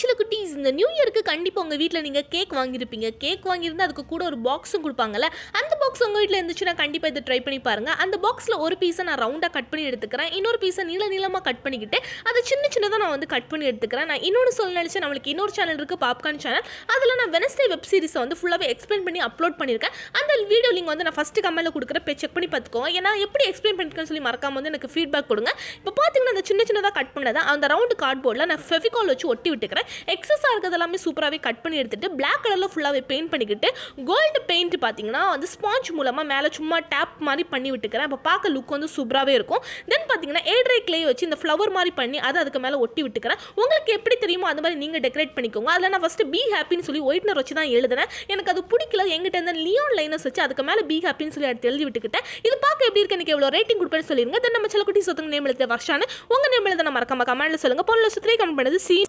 சில குட்டீஸ் இந்த நியூ இயருக்கு கண்டிப்பாக உங்கள் வீட்டில் நீங்கள் கேக் வாங்கியிருப்பீங்க கேக் வாங்கியிருந்தால் அதுக்கு கூட ஒரு பாக்ஸும் கொடுப்பாங்கல்ல அந்த பாக்ஸ் உங்கள் வீட்டில் இருந்துச்சுன்னா கண்டிப்பாக இதை ட்ரை பண்ணி பாருங்கள் அந்த பாக்ஸில் ஒரு பீஸை நான் ரவுண்டாக கட் பண்ணி எடுத்துக்கிறேன் இன்னொரு பீஸை நீள நீளமாக கட் பண்ணிக்கிட்டு அதை சின்ன சின்னதாக நான் வந்து கட் பண்ணி எடுத்துக்கிறேன் நான் இன்னொன்று சொல்ல நினச்சி நம்மளுக்கு இன்னொரு சேனல் இருக்குது பாப்கார்ன் சேனல் அதில் நான் வெனஸ்டே வெப் சீரிஸை வந்து ஃபுல்லாகவே எக்ஸ்பிளைன் பண்ணி அப்லோட் பண்ணியிருக்கேன் அந்த வீடியோ லிங்க் வந்து நான் ஃபஸ்ட்டு கம்மியில் கொடுக்குறேன் செக் பண்ணி பார்த்துக்கோங்க ஏன்னா எப்படி எக்ஸ்பிளைன் பண்ணிருக்கேன்னு சொல்லி மறக்காம வந்து எனக்கு ஃபீட்பேக் கொடுங்க இப்போ பார்த்தீங்கன்னா அந்த சின்ன சின்னதாக கட் பண்ணதான் அந்த ரவுண்டு கார்ட்போர்டில் நான் ஃபெவிகால் வச்சு ஒட்டி விட்டுக்கிறேன் எக்ஸஸாக இருக்கிறது எல்லாமே சூப்பராகவே கட் பண்ணி எடுத்துகிட்டு பிளாக் கலரில் ஃபுல்லாகவே பெயிண்ட் பண்ணிக்கிட்டு கோல்டு பெயிண்ட் பார்த்தீங்கன்னா வந்து ஸ்பாஞ்ச் மூலமாக மேலே சும்மா டேப் மாதிரி பண்ணி விட்டுக்கிறேன் இப்போ பார்க்க லுக் வந்து சூப்பராகவே இருக்கும் தென் பார்த்தீங்கன்னா ஏட்ரை கிளே வச்சு இந்த ஃப்ளவர் மாதிரி பண்ணி அதை அதுக்கு மேலே ஒட்டி விட்டுக்கிறேன் உங்களுக்கு எப்படி தெரியுமோ அந்த மாதிரி நீங்கள் டெக்கரேட் பண்ணிக்கோங்க அதில் நான் ஃபஸ்ட்டு பி ஹாப்பின்னு சொல்லி ஒயிட்னர் வச்சு தான் எழுதுனேன் எனக்கு அது பிடிக்கல எங்கிட்ட இருந்த லியோன் லைனஸ் வச்சு அதுக்கு மேலே பி ஹாப்பின்னு சொல்லி எடுத்து எழுதி விட்டுக்கிட்டேன் இது பார்க்க எப்படி இருக்கு எனக்கு எவ்வளோ ரேட்டிங் கொடுப்பேன்னு சொல்லிருங்க தென் நம்ம சில குட்டி சொத்துங்க நேம் எழுத வருஷான்னு உங்கள் நேம் எழுத நான் மறக்காம கமெண்ட்டில் சொல்லுங்கள் பொருள் சுத்திரை கமெண்ட் பண்ணது சி